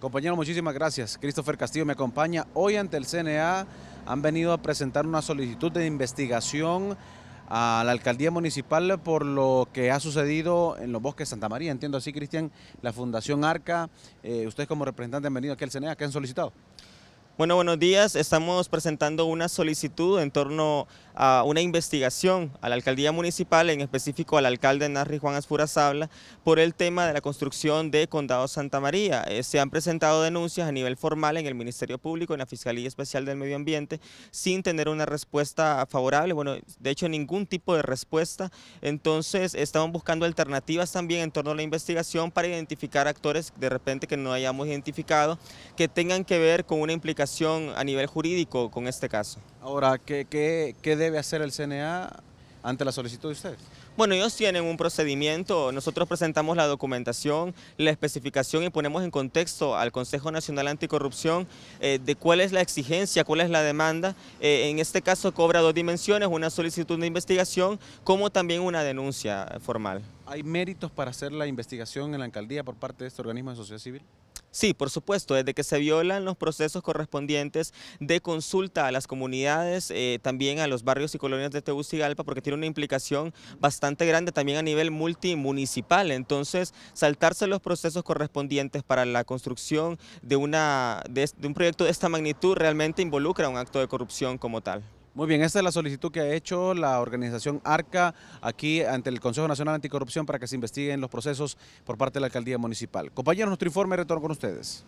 Compañero, muchísimas gracias. Christopher Castillo me acompaña. Hoy ante el CNA han venido a presentar una solicitud de investigación a la alcaldía municipal por lo que ha sucedido en los bosques de Santa María. Entiendo así, Cristian, la Fundación Arca, eh, ustedes como representantes han venido aquí al CNA, ¿qué han solicitado? Bueno, buenos días. Estamos presentando una solicitud en torno a una investigación a la alcaldía municipal, en específico al alcalde Narri Juan Asfura Habla, por el tema de la construcción de Condado Santa María. Eh, se han presentado denuncias a nivel formal en el Ministerio Público, en la Fiscalía Especial del Medio Ambiente, sin tener una respuesta favorable. Bueno, de hecho, ningún tipo de respuesta. Entonces, estamos buscando alternativas también en torno a la investigación para identificar actores de repente que no hayamos identificado, que tengan que ver con una implicación a nivel jurídico con este caso. Ahora, ¿qué, debe hacer el CNA ante la solicitud de ustedes? Bueno, ellos tienen un procedimiento, nosotros presentamos la documentación, la especificación y ponemos en contexto al Consejo Nacional Anticorrupción eh, de cuál es la exigencia, cuál es la demanda. Eh, en este caso cobra dos dimensiones, una solicitud de investigación como también una denuncia formal. ¿Hay méritos para hacer la investigación en la alcaldía por parte de este organismo de sociedad civil? Sí, por supuesto, desde que se violan los procesos correspondientes de consulta a las comunidades, eh, también a los barrios y colonias de Tegucigalpa, porque tiene una implicación bastante grande también a nivel multimunicipal. Entonces, saltarse los procesos correspondientes para la construcción de, una, de un proyecto de esta magnitud realmente involucra un acto de corrupción como tal. Muy bien, esta es la solicitud que ha hecho la organización ARCA aquí ante el Consejo Nacional Anticorrupción para que se investiguen los procesos por parte de la Alcaldía Municipal. Compañeros, nuestro informe, retorno con ustedes.